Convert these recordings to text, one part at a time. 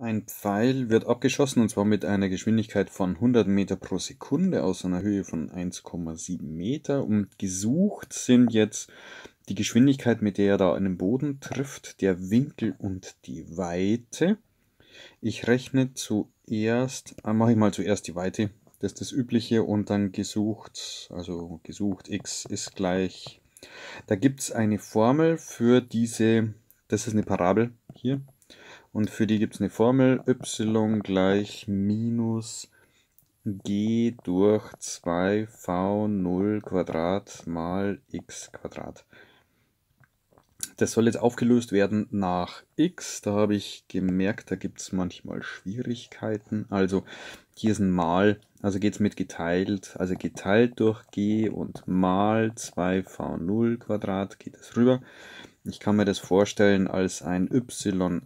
Ein Pfeil wird abgeschossen und zwar mit einer Geschwindigkeit von 100 Meter pro Sekunde aus einer Höhe von 1,7 Meter. Und gesucht sind jetzt die Geschwindigkeit, mit der er da einen Boden trifft, der Winkel und die Weite. Ich rechne zuerst, ah, äh, mache ich mal zuerst die Weite, das ist das Übliche, und dann gesucht, also gesucht x ist gleich. Da gibt es eine Formel für diese, das ist eine Parabel hier. Und für die gibt es eine Formel y gleich minus g durch 2v0 Quadrat mal x Quadrat. Das soll jetzt aufgelöst werden nach x. Da habe ich gemerkt, da gibt es manchmal Schwierigkeiten. Also hier ist ein Mal, also geht es mit geteilt, also geteilt durch g und mal 2v0 Quadrat geht es rüber. Ich kann mir das vorstellen als ein y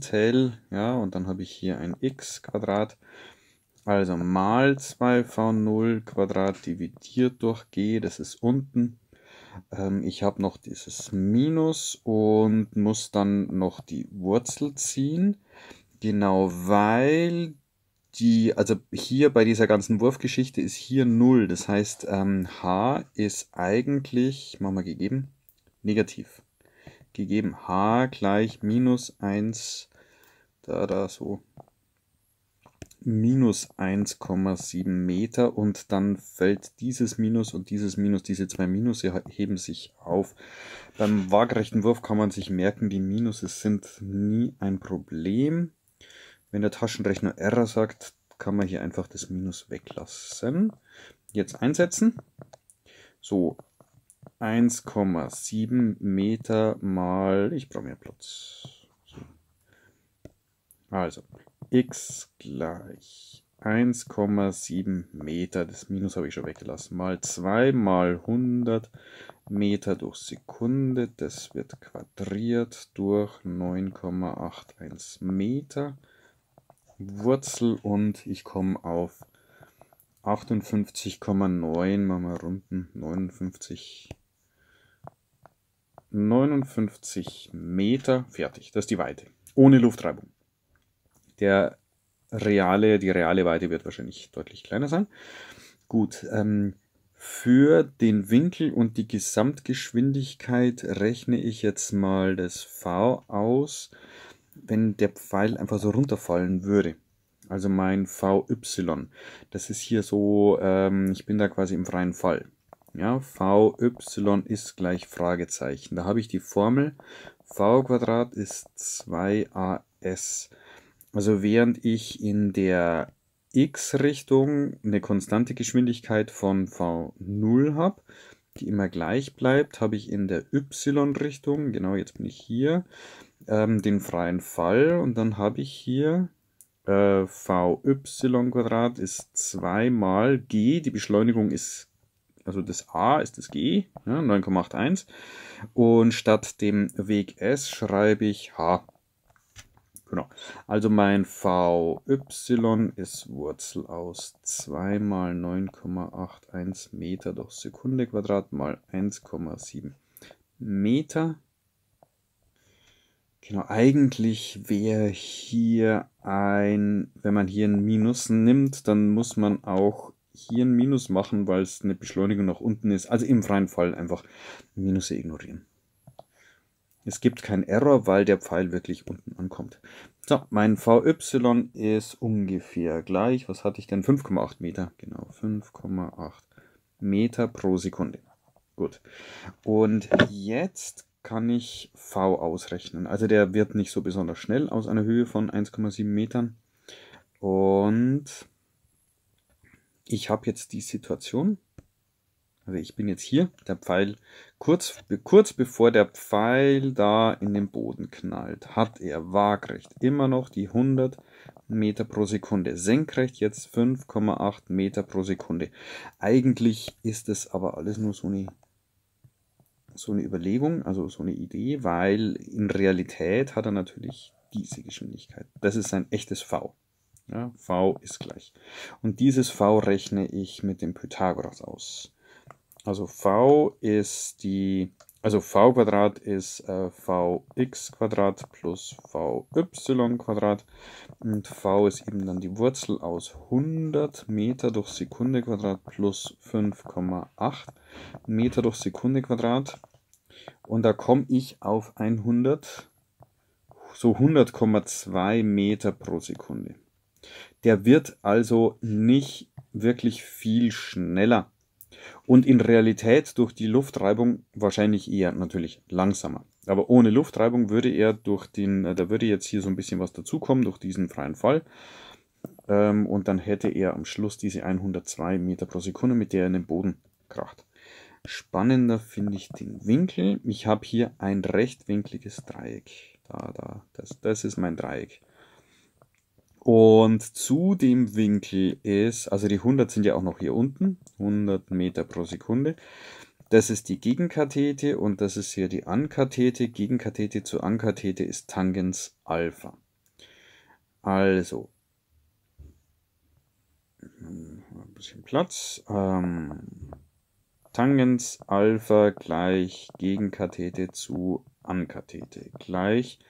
Teil, ja, und dann habe ich hier ein x-Quadrat. Also mal 2v0 Quadrat dividiert durch g, das ist unten. Ähm, ich habe noch dieses Minus und muss dann noch die Wurzel ziehen. Genau, weil die, also hier bei dieser ganzen Wurfgeschichte ist hier 0. Das heißt, ähm, h ist eigentlich, machen wir gegeben, negativ gegeben h gleich minus 1, da, da, so, minus 1,7 Meter und dann fällt dieses Minus und dieses Minus, diese zwei Minus heben sich auf. Beim waagerechten Wurf kann man sich merken, die Minusse sind nie ein Problem. Wenn der Taschenrechner Error sagt, kann man hier einfach das Minus weglassen. Jetzt einsetzen. So, 1,7 Meter mal, ich brauche mehr Platz. Also, x gleich 1,7 Meter, das Minus habe ich schon weggelassen, mal 2 mal 100 Meter durch Sekunde, das wird quadriert durch 9,81 Meter. Wurzel und ich komme auf 58,9, machen wir runden, 59, 59 Meter, fertig, das ist die Weite, ohne Luftreibung. Der reale, die reale Weite wird wahrscheinlich deutlich kleiner sein. Gut, ähm, für den Winkel und die Gesamtgeschwindigkeit rechne ich jetzt mal das V aus, wenn der Pfeil einfach so runterfallen würde also mein VY. Das ist hier so, ähm, ich bin da quasi im freien Fall. Ja, VY ist gleich Fragezeichen. Da habe ich die Formel V Quadrat ist 2AS. Also während ich in der x-Richtung eine konstante Geschwindigkeit von V0 habe, die immer gleich bleibt, habe ich in der y-Richtung, genau jetzt bin ich hier, ähm, den freien Fall und dann habe ich hier äh, Vy Quadrat ist 2 mal G, die Beschleunigung ist, also das A ist das G, ja, 9,81. Und statt dem Weg S schreibe ich H. Genau. Also mein Vy ist Wurzel aus 2 mal 9,81 Meter durch Sekunde Quadrat mal 1,7 Meter Genau, eigentlich wäre hier ein, wenn man hier ein Minus nimmt, dann muss man auch hier ein Minus machen, weil es eine Beschleunigung nach unten ist. Also im freien Fall einfach Minus ignorieren. Es gibt keinen Error, weil der Pfeil wirklich unten ankommt. So, mein VY ist ungefähr gleich. Was hatte ich denn? 5,8 Meter. Genau, 5,8 Meter pro Sekunde. Gut. Und jetzt kann ich V ausrechnen. Also der wird nicht so besonders schnell aus einer Höhe von 1,7 Metern. Und ich habe jetzt die Situation, also ich bin jetzt hier, der Pfeil, kurz, kurz bevor der Pfeil da in den Boden knallt, hat er waagrecht immer noch die 100 Meter pro Sekunde. Senkrecht jetzt 5,8 Meter pro Sekunde. Eigentlich ist es aber alles nur so eine so eine Überlegung, also so eine Idee, weil in Realität hat er natürlich diese Geschwindigkeit. Das ist ein echtes V. Ja, v ist gleich. Und dieses V rechne ich mit dem Pythagoras aus. Also V ist die also v Quadrat ist äh, vx Quadrat plus vy Quadrat. Und v ist eben dann die Wurzel aus 100 Meter durch Sekunde Quadrat plus 5,8 Meter durch Sekunde Quadrat. Und da komme ich auf 100, so 100,2 Meter pro Sekunde. Der wird also nicht wirklich viel schneller und in Realität durch die Luftreibung wahrscheinlich eher natürlich langsamer. Aber ohne Luftreibung würde er durch den, äh, da würde jetzt hier so ein bisschen was dazukommen durch diesen freien Fall. Ähm, und dann hätte er am Schluss diese 102 Meter pro Sekunde, mit der er in den Boden kracht. Spannender finde ich den Winkel. Ich habe hier ein rechtwinkliges Dreieck. Da, da, das, das ist mein Dreieck. Und zu dem Winkel ist, also die 100 sind ja auch noch hier unten, 100 Meter pro Sekunde. Das ist die Gegenkathete und das ist hier die Ankathete. Gegenkathete zu Ankathete ist Tangens Alpha. Also, ein bisschen Platz. Ähm, Tangens Alpha gleich Gegenkathete zu Ankathete gleich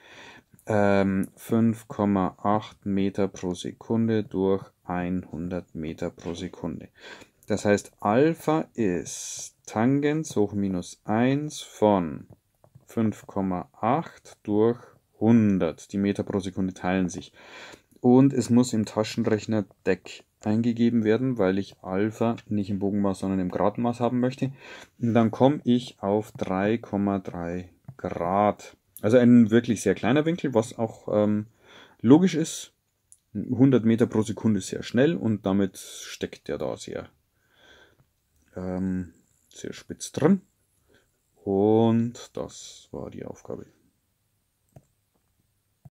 ähm, 5,8 Meter pro Sekunde durch 100 Meter pro Sekunde. Das heißt, Alpha ist Tangens hoch minus 1 von 5,8 durch 100. Die Meter pro Sekunde teilen sich. Und es muss im Taschenrechner Deck eingegeben werden, weil ich Alpha nicht im Bogenmaß, sondern im Gradmaß haben möchte. Und dann komme ich auf 3,3 Grad. Also ein wirklich sehr kleiner Winkel, was auch ähm, logisch ist. 100 Meter pro Sekunde ist sehr schnell und damit steckt der da sehr, ähm, sehr spitz drin. Und das war die Aufgabe.